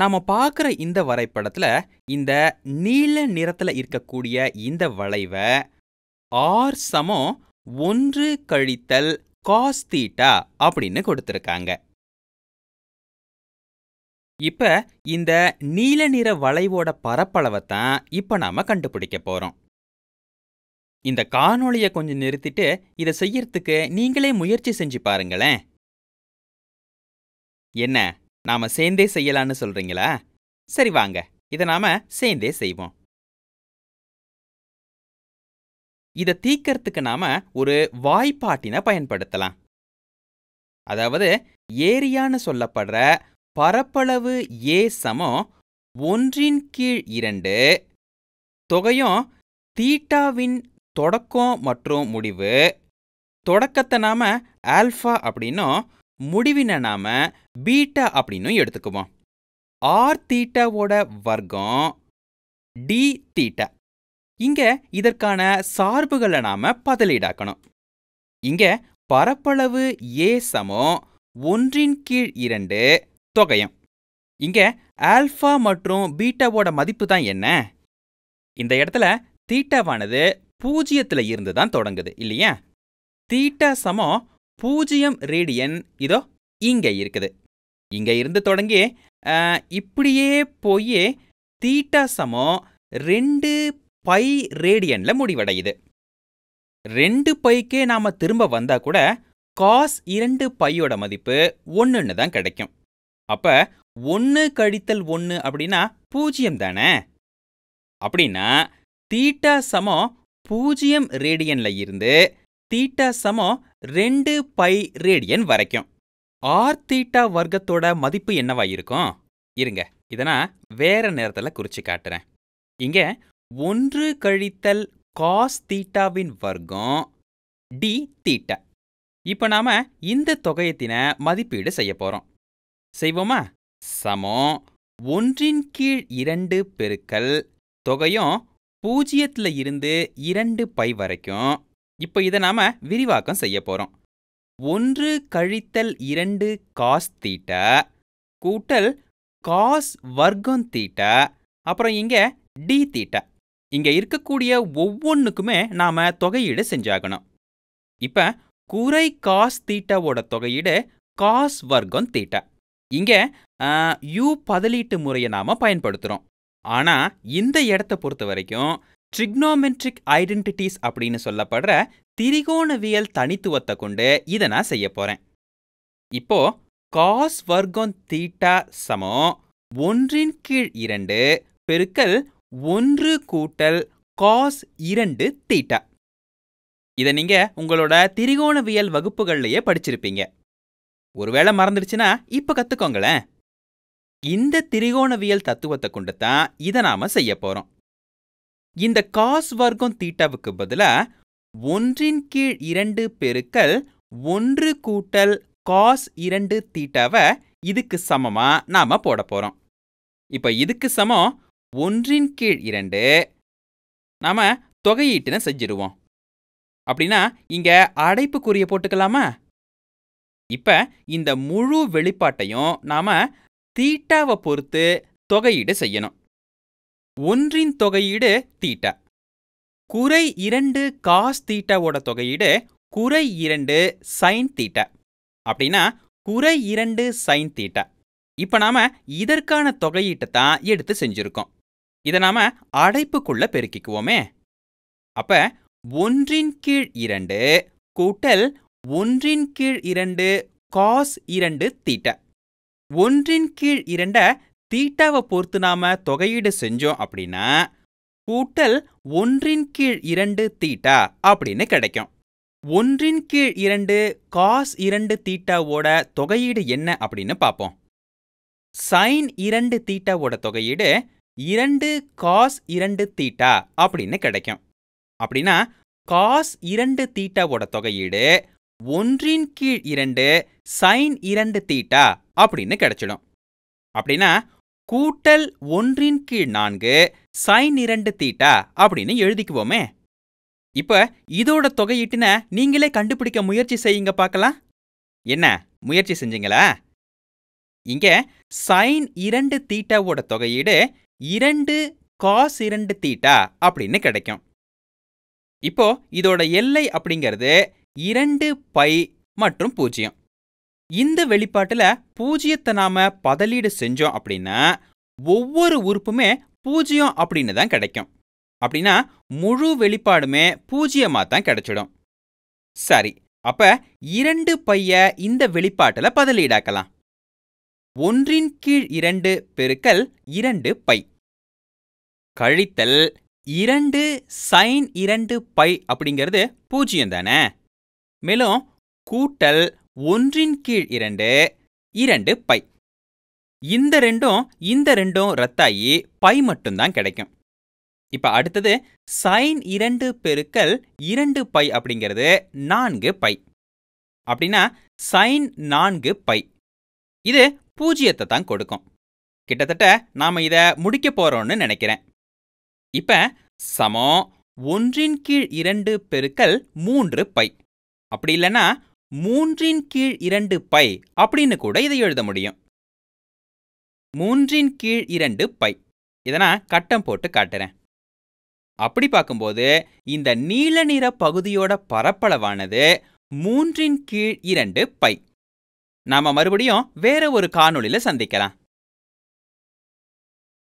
நாம் பார்க்குற இந்த வரைபடத்தில் இந்த நீல நிறத்தில் இருக்கக்கூடிய இந்த வளைவை ஆர் சமம் ஒன்று கழித்தல் காஸ்தீட்டா அப்படின்னு கொடுத்துருக்காங்க இப்ப இந்த நீல நிற வளைவோட பரப்பளவை தான் இப்ப நாம கண்டுபிடிக்க போறோம் இந்த காணொளியை கொஞ்சம் நிறுத்திட்டு இதை செய்யறதுக்கு நீங்களே முயற்சி செஞ்சு பாருங்களேன் என்ன நாம சேர்ந்தே செய்யலான்னு சொல்றீங்களா சரி வாங்க இதை நாம சேர்ந்தே செய்வோம் இதை தீக்கிறதுக்கு நாம ஒரு வாய்ப்பாட்டினை பயன்படுத்தலாம் அதாவது ஏரியான்னு சொல்லப்படுற பரப்பளவு ஏ சமம் ஒன்றின் கீழ் இரண்டு தொகையும் தீட்டாவின் தொடக்கம் மற்றும் முடிவு தொடக்கத்தை நாம ஆல்ஃபா அப்படின்னும் முடிவினை நாம பீட்டா அப்படின்னு எடுத்துக்குவோம் ஆர் தீட்டாவோட வர்க்கம் டி தீட்டா இங்க இதற்கான சார்புகளை நாம பதிலீடாக்கணும் இங்க பரப்பளவு ஏ சமோ ஒன்றின் கீழ் இரண்டு தொகையம் இங்க ஆல்ஃபா மற்றும் பீட்டாவோட மதிப்பு தான் என்ன இந்த இடத்துல தீட்டாவானது பூஜ்ஜியத்துல இருந்து தான் தொடங்குது இல்லையா தீட்டா சமோ பூஜ்ஜியம் ரேடியன் இதோ இங்க இருக்குது இங்க இருந்து தொடங்கி இப்படியே போய் தீட்டா சமம் ரெண்டு பை ரேடியனில் முடிவடையுது ரெண்டு பைக்கே நாம் திரும்ப வந்தால் கூட காஸ் இரண்டு பையோட மதிப்பு ஒன்றுன்னு தான் கிடைக்கும் அப்போ ஒன்று கழித்தல் ஒன்று அப்படின்னா பூஜ்ஜியம் தானே அப்படின்னா தீட்டா சமம் பூஜ்ஜியம் ரேடியனில் இருந்து தீட்டா சமம் ரெண்டு பை ரேடியன் வரைக்கும் ஆர் தீட்டா வர்க்கத்தோட மதிப்பு என்னவா இருக்கும் இருங்க இதை நான் வேற நேரத்தில் குறித்து காட்டுறேன் இங்கே ஒன்று கழித்தல் காஸ் தீட்டாவின் வர்க்கம் டி தீட்டா இப்போ நாம் இந்த தொகையத்தின மதிப்பீடு செய்ய போகிறோம் செய்வோமா சமம் ஒன்றின் கீழ் இரண்டு பெருக்கல் தொகையும் பூஜ்ஜியத்தில் இருந்து இரண்டு பை வரைக்கும் இப்போ இதை நாம் விரிவாக்கம் செய்ய போகிறோம் ஒன்று கழித்தல் இரண்டு காஸ் தீட்ட கூட்டல் காஸ் வர்க்கம் தீட்ட அப்புறம் இங்க டி தீட்ட இங்க இருக்கக்கூடிய ஒவ்வொன்றுக்குமே நாம தொகையீடு செஞ்சாகணும் இப்ப குறை காஸ் தீட்டாவோட தொகையீடு காஸ் வர்க்கம் தீட்டா இங்க யூ பதிலீட்டு முறையை நாம பயன்படுத்துறோம் ஆனா இந்த இடத்த பொறுத்த வரைக்கும் ட்ரிக்னோமெட்ரிக் ஐடென்டிட்டிஸ் அப்படின்னு சொல்லப்படுற திரிகோணவியல் தனித்துவத்தை கொண்டு இதை நான் செய்ய போகிறேன் இப்போ காஸ் வர்க்கம் தீட்டா சமம் ஒன்றின் கீழ் இரண்டு பெருக்கல் ஒன்று கூட்டல் காஸ் இரண்டு தீட்டா இதை நீங்கள் உங்களோட திரிகோணவியல் வகுப்புகள்லையே படிச்சிருப்பீங்க ஒருவேளை மறந்துடுச்சுன்னா இப்போ கற்றுக்கோங்களேன் இந்த திரிகோணவியல் தத்துவத்தை கொண்டு தான் இதை நாம் செய்ய போகிறோம் இந்த காஸ் வர்க்கம் தீட்டாவுக்கு பதிலா ஒன்றின் கீழ் இரண்டு பெருக்கல் ஒன்று கூட்டல் காஸ் இரண்டு தீட்டாவை இதுக்கு சமமா நாம போட போறோம் இப்ப இதுக்கு சமம் ஒன்றின் கீழ் இரண்டு நாம தொகையீட்டுன செஞ்சிருவோம் அப்படின்னா இங்க அடைப்புக்குரிய போட்டுக்கலாமா இப்ப இந்த முழு வெளிப்பாட்டையும் நாம தீட்டாவை பொறுத்து தொகையீடு செய்யணும் ஒன்றின் தொகையீடு தீட்டா குறை இரண்டு காஸ் தீட்டாவோட தொகையீடு குறை இரண்டு சைன் தீட்டா அப்படின்னா குறை இரண்டு சைன் தீட்டா இப்போ நாம் இதற்கான தொகையீட்டை தான் எடுத்து செஞ்சுருக்கோம் இதை நாம் அடைப்புக்குள்ள பெருக்கிக்குவோமே அப்போ ஒன்றின் கீழ் இரண்டு கூட்டல் ஒன்றின் கீழ் இரண்டு காஸ் இரண்டு தீட்டா ஒன்றின் கீழ் இரண்ட தீட்டாவை பொறுத்து நாம தொகையீடு செஞ்சோம் அப்படின்னா கூட்டல் ஒன்றின் கீழ் இரண்டு தீட்டா அப்படின்னு கிடைக்கும் ஒன்றின் கீழ் இரண்டு காஸ் இரண்டு தீட்டாவோட தொகையீடு என்ன அப்படின்னு பார்ப்போம் சைன் இரண்டு தீட்டாவோட தொகையீடு இரண்டு காஸ் இரண்டு தீட்டா அப்படின்னு கிடைக்கும் அப்படின்னா காஸ் இரண்டு தீட்டாவோட தொகையீடு ஒன்றின் கீழ் இரண்டு சைன் இரண்டு தீட்டா அப்படின்னு கிடைச்சிடும் அப்படின்னா கூட்டல் ஒன்றின் கீழ் நான்கு சைன் இரண்டு தீட்டா அப்படின்னு எழுதிக்குவோமே இப்ப இதோட தொகையீட்டுன நீங்களே கண்டுபிடிக்க முயற்சி செய்யுங்க பார்க்கலாம் என்ன முயற்சி செஞ்சீங்களா இங்க சைன் இரண்டு தீட்டாவோட தொகையீடு இரண்டு காஸ் இரண்டு தீட்டா அப்படின்னு கிடைக்கும் இப்போ இதோட எல்லை அப்படிங்கிறது இரண்டு பை மற்றும் பூஜ்ஜியம் இந்த வெளிப்பாட்டில் பூஜ்ஜியத்தை நாம் பதலீடு செஞ்சோம் அப்படின்னா ஒவ்வொரு உறுப்புமே பூஜ்ஜியம் அப்படின்னு தான் கிடைக்கும் அப்படின்னா முழு வெளிப்பாடுமே பூஜ்ஜியமாக தான் கிடைச்சிடும் சரி அப்ப இரண்டு பைய இந்த வெளிப்பாட்டில் பதலீடாக்கலாம் ஒன்றின் கீழ் இரண்டு பெருக்கல் இரண்டு பை கழித்தல் இரண்டு சைன் இரண்டு பை அப்படிங்கிறது பூஜ்ஜியம் தானே மேலும் கூட்டல் ஒன்றின் கீழ் இரண்டு இரண்டு பை இந்த ரெண்டும் இந்த ரெண்டும் ரத்தாயி பை மட்டும்தான் கிடைக்கும் இப்போ அடுத்தது சைன் இரண்டு பெருக்கல் இரண்டு பை அப்படிங்கிறது நான்கு பை அப்படின்னா சைன் நான்கு பை இது பூஜ்ஜியத்தை தான் கொடுக்கும் கிட்டத்தட்ட நாம் இதை முடிக்க போறோம்னு நினைக்கிறேன் இப்போ சமம் ஒன்றின் கீழ் இரண்டு பெருக்கல் மூன்று பை அப்படி இல்லைன்னா மூன்றின் கீழ் இரண்டு பை அப்படின்னு கூட இதை எழுத முடியும் மூன்றின் கீழ் இரண்டு பை இதை நான் கட்டம் போட்டு காட்டுறேன் அப்படி பார்க்கும்போது இந்த நீல நிற பகுதியோட பரப்பளவானது மூன்றின் கீழ் இரண்டு பை நாம் மறுபடியும் வேற ஒரு காணொளியில சந்திக்கலாம்